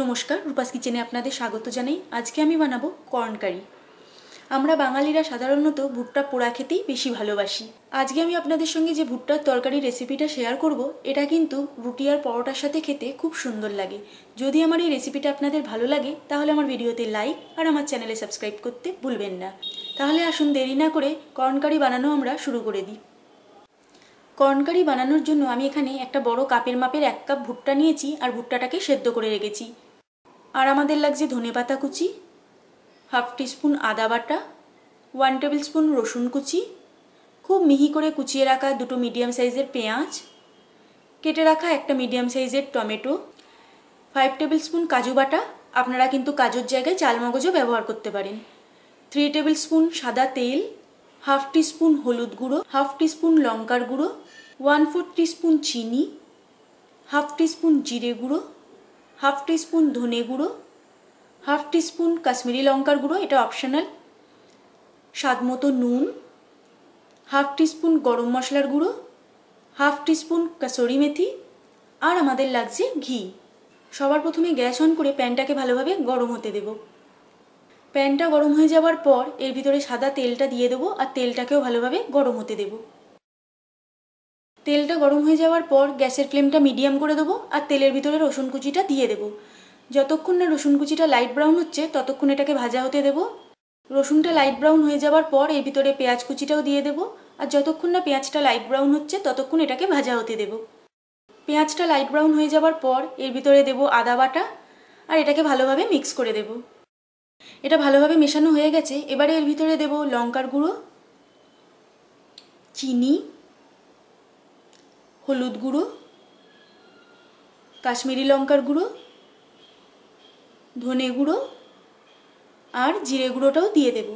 নমস্কার রূপাস কিচেনে আপনাদের স্বাগত জানাই আজকে আমি বানাবো কর্ন কারি আমরা বাঙালিরা সাধারণত ভুট্টা পোড়া খেতেই বেশি ভালোবাসি আজকে আমি আপনাদের সঙ্গে যে ভুট্টার তরকারি রেসিপিটা শেয়ার করব এটা কিন্তু রুটি আর পরোটার সাথে খেতে খুব সুন্দর লাগে যদি আমার এই রেসিপিটা আপনাদের ভালো লাগে তাহলে আমার ভিডিওতে লাইক আর আমার চ্যানেলে সাবস্ক্রাইব করতে ভুলবেন না তাহলে আসুন দেরি না করে কর্ন কারি বানানো আমরা শুরু করে দিই কর্নকারি বানানোর জন্য আমি এখানে একটা বড় কাপের মাপের এক কাপ ভুট্টা নিয়েছি আর ভুট্টাটাকে সেদ্ধ করে রেখেছি আর আমাদের লাগছে ধনে পাতা কুচি হাফ টিস্পুন আদা বাটা ওয়ান টেবিল স্পুন রসুন কুচি খুব মিহি করে কুচিয়ে রাখা দুটো মিডিয়াম সাইজের পেঁয়াজ কেটে রাখা একটা মিডিয়াম সাইজের টমেটো ফাইভ টেবিল স্পুন কাজু বাটা আপনারা কিন্তু কাজুর জায়গায় চাল মগজও ব্যবহার করতে পারেন থ্রি টেবিল স্পুন সাদা তেল হাফ স্পুন হলুদ গুঁড়ো হাফ স্পুন লঙ্কার গুঁড়ো ওয়ান ফোর টিস্পুন চিনি হাফ স্পুন জিরে গুঁড়ো হাফ স্পুন ধনে গুঁড়ো হাফ স্পুন কাশ্মীরি লঙ্কার গুঁড়ো এটা অপশনাল স্বাদ মতো নুন হাফ স্পুন গরম মশলার গুঁড়ো হাফ স্পুন কাসরি মেথি আর আমাদের লাগছে ঘি সবার প্রথমে গ্যাস অন করে প্যানটাকে ভালোভাবে গরম হতে দেবো প্যানটা গরম হয়ে যাওয়ার পর এর ভিতরে সাদা তেলটা দিয়ে দেবো আর তেলটাকেও ভালোভাবে গরম হতে দেবো তেলটা গরম হয়ে যাওয়ার পর গ্যাসের ফ্লেমটা মিডিয়াম করে দেবো আর তেলের ভিতরে রসুন কুচিটা দিয়ে দেবো যতক্ষণ না রসুন কুচিটা লাইট ব্রাউন হচ্ছে ততক্ষণ এটাকে ভাজা হতে দেবো রসুনটা লাইট ব্রাউন হয়ে যাওয়ার পর এর ভিতরে পেঁয়াজ কুচিটাও দিয়ে দেবো আর যতক্ষণ না পেঁয়াজটা লাইট ব্রাউন হচ্ছে ততক্ষণ এটাকে ভাজা হতে দেবো পেঁয়াজটা লাইট ব্রাউন হয়ে যাওয়ার পর এর ভিতরে দেবো আদা বাটা আর এটাকে ভালোভাবে মিক্স করে দেবো এটা ভালোভাবে মেশানো হয়ে গেছে এবারে এর ভিতরে দেব লঙ্কার গুঁড়ো চিনি হলুদ গুঁড়ো কাশ্মীরি লঙ্কার গুঁড়ো ধনে গুঁড়ো আর জিরে গুঁড়োটাও দিয়ে দেব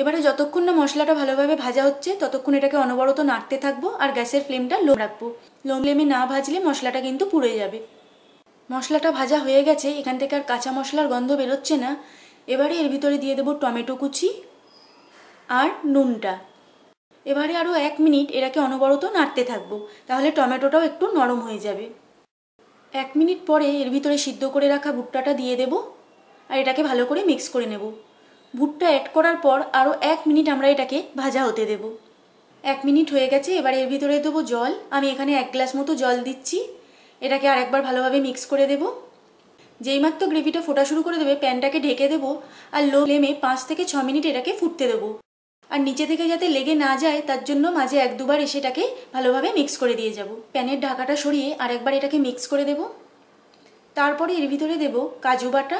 এবারে যতক্ষণ না মশলাটা ভালোভাবে ভাজা হচ্ছে ততক্ষণ এটাকে অনবরত নাড়তে থাকবো আর গ্যাসের ফ্লেমটা লো রাখবো লো ফ্লেমে না ভাজলে মশলাটা কিন্তু পুড়ে যাবে মশলাটা ভাজা হয়ে গেছে এখান থেকে আর কাঁচা মশলার গন্ধ বেরোচ্ছে না এবারে এর ভিতরে দিয়ে দেবো টমেটো কুচি আর নুনটা এবারে আরও এক মিনিট এটাকে অনবরত নাড়তে থাকবো তাহলে টমেটোটাও একটু নরম হয়ে যাবে এক মিনিট পরে এর ভিতরে সিদ্ধ করে রাখা ভুট্টাটা দিয়ে দেব আর এটাকে ভালো করে মিক্স করে নেব ভুট্টা অ্যাড করার পর আরও এক মিনিট আমরা এটাকে ভাজা হতে দেব এক মিনিট হয়ে গেছে এবার এর ভিতরে দেবো জল আমি এখানে এক গ্লাস মতো জল দিচ্ছি এটাকে আর একবার ভালোভাবে মিক্স করে দেব যেইমাত্র গ্রেভিটা ফোটা শুরু করে দেবে প্যানটাকে ঢেকে দেব আর লো ফ্লেমে পাঁচ থেকে ছ মিনিট এটাকে ফুটতে দেবো আর নিচে থেকে যাতে লেগে না যায় তার জন্য মাঝে এক দুবার এসে এটাকে ভালোভাবে মিক্স করে দিয়ে যাব প্যানের ঢাকাটা সরিয়ে আর একবার এটাকে মিক্স করে দেব তারপরে এর ভিতরে দেব কাজু বাটা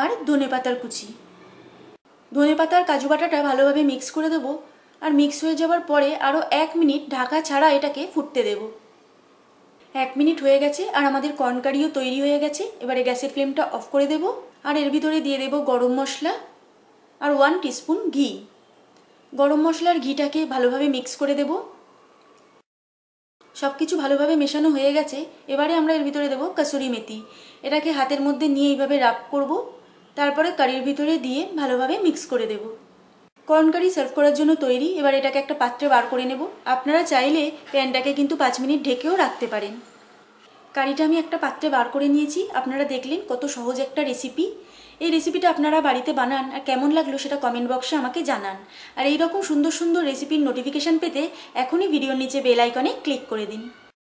আর ধনে পাতার কুচি ধনে পাতার কাজু বাটাটা ভালোভাবে মিক্স করে দেবো আর মিক্স হয়ে যাওয়ার পরে আরও এক মিনিট ঢাকা ছাড়া এটাকে ফুটতে দেব এক মিনিট হয়ে গেছে আর আমাদের কর্নকারিও তৈরি হয়ে গেছে এবারে গ্যাসের ফ্লেমটা অফ করে দেব আর এর ভিতরে দিয়ে দেব গরম মশলা আর ওয়ান টিস্পুন ঘি গরম মশলার ঘিটাকে ভালোভাবে মিক্স করে দেব সব কিছু ভালোভাবে মেশানো হয়ে গেছে এবারে আমরা এর ভিতরে দেব কাসুরি মেথি এটাকে হাতের মধ্যে নিয়ে এইভাবে রাপ করব তারপরে কারির ভিতরে দিয়ে ভালোভাবে মিক্স করে দেবো কর্ন কারি সার্ভ করার জন্য তৈরি এবার এটাকে একটা পাত্রে বার করে নেব আপনারা চাইলে প্যানটাকে কিন্তু পাঁচ মিনিট ঢেকেও রাখতে পারেন কারিটা আমি একটা পাত্রে বার করে নিয়েছি আপনারা দেখলেন কত সহজ একটা রেসিপি এই রেসিপিটা আপনারা বাড়িতে বানান আর কেমন লাগলো সেটা কমেন্ট বক্সে আমাকে জানান আর এইরকম সুন্দর সুন্দর রেসিপির নোটিফিকেশান পেতে এখনই ভিডিওর নিচে বেল আইকনে ক্লিক করে দিন